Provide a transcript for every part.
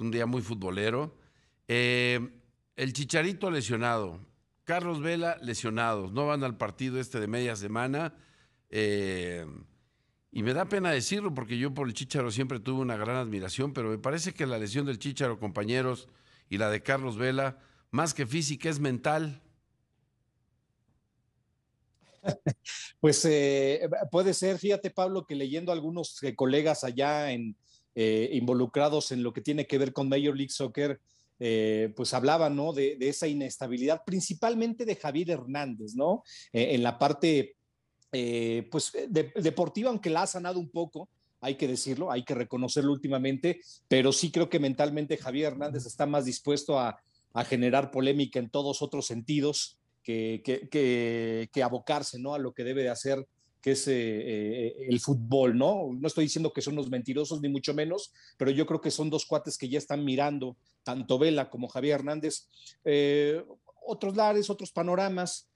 un día muy futbolero. Eh, el Chicharito lesionado. Carlos Vela lesionados. No van al partido este de media semana. Eh, y me da pena decirlo porque yo por el Chicharo siempre tuve una gran admiración, pero me parece que la lesión del Chicharo, compañeros, y la de Carlos Vela, más que física, es mental. Pues eh, puede ser, fíjate Pablo, que leyendo algunos colegas allá en, eh, involucrados en lo que tiene que ver con Major League Soccer, eh, pues hablaban de, esa inestabilidad, principalmente de Javier Hernández, ¿no? Eh, en la parte pues, deportiva, aunque la ha sanado un poco, hay que decirlo, hay que reconocerlo últimamente, pero sí creo que mentalmente Javier Hernández está más dispuesto a, generar polémica en todos otros sentidos que, abocarse ¿no? a lo que debe de hacer que es eh, eh, el fútbol, ¿no? No estoy diciendo que son los mentirosos, ni mucho menos, pero yo creo que son dos cuates que ya están mirando, tanto Vela como Javier Hernández, eh, otros lares, otros panoramas,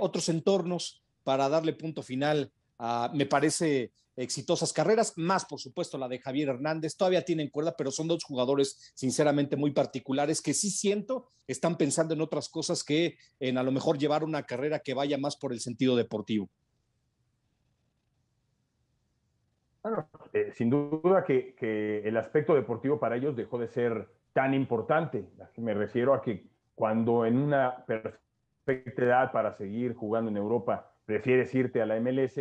otros entornos para darle punto final a, me parece, exitosas carreras, más por supuesto la de Javier Hernández, todavía tienen cuerda, pero son dos jugadores sinceramente muy particulares que sí siento están pensando en otras cosas que en a lo mejor llevar una carrera que vaya más por el sentido deportivo. Bueno, eh, sin duda que, el aspecto deportivo para ellos dejó de ser tan importante. Me refiero a que cuando en una perfecta edad para seguir jugando en Europa prefieres irte a la MLS,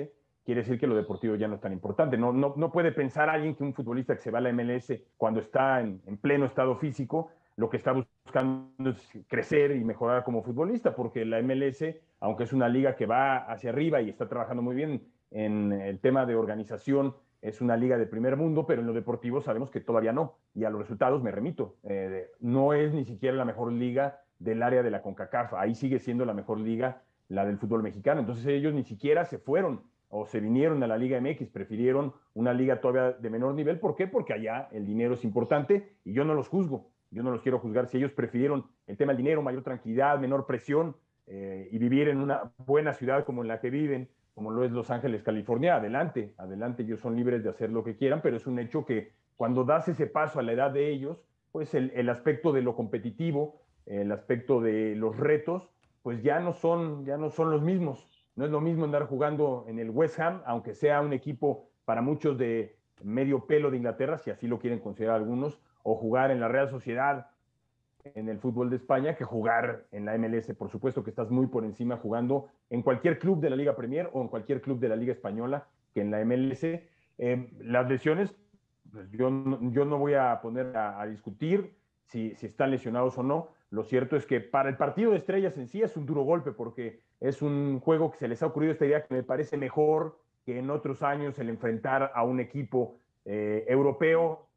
quiere decir que lo deportivo ya no es tan importante. No, no, puede pensar alguien que un futbolista que se va a la MLS cuando está en, en pleno estado físico, lo que está buscando es crecer y mejorar como futbolista, porque la MLS, aunque es una liga que va hacia arriba y está trabajando muy bien, en el tema de organización es una liga de primer mundo, pero en lo deportivo sabemos que todavía no. Y a los resultados me remito. Eh, no es ni siquiera la mejor liga del área de la CONCACAF. Ahí sigue siendo la mejor liga la del fútbol mexicano. Entonces ellos ni siquiera se fueron o se vinieron a la Liga MX, prefirieron una liga todavía de menor nivel. ¿Por qué? Porque allá el dinero es importante y yo no los juzgo. Yo no los quiero juzgar si ellos prefirieron el tema del dinero, mayor tranquilidad, menor presión eh, y vivir en una buena ciudad como en la que viven como lo es Los Ángeles, California, adelante, adelante, ellos son libres de hacer lo que quieran, pero es un hecho que cuando das ese paso a la edad de ellos, pues el, aspecto de lo competitivo, el aspecto de los retos, pues ya no son, ya no son los mismos. No es lo mismo andar jugando en el West Ham, aunque sea un equipo para muchos de medio pelo de Inglaterra, si así lo quieren considerar algunos, o jugar en la Real Sociedad en el fútbol de España que jugar en la MLS. Por supuesto que estás muy por encima jugando en cualquier club de la Liga Premier o en cualquier club de la Liga Española que en la MLS. Eh, las lesiones, pues, yo, no voy a poner a, discutir si, están lesionados o no. Lo cierto es que para el partido de estrellas en sí es un duro golpe porque es un juego que se les ha ocurrido esta idea que me parece mejor que en otros años el enfrentar a un equipo eh, europeo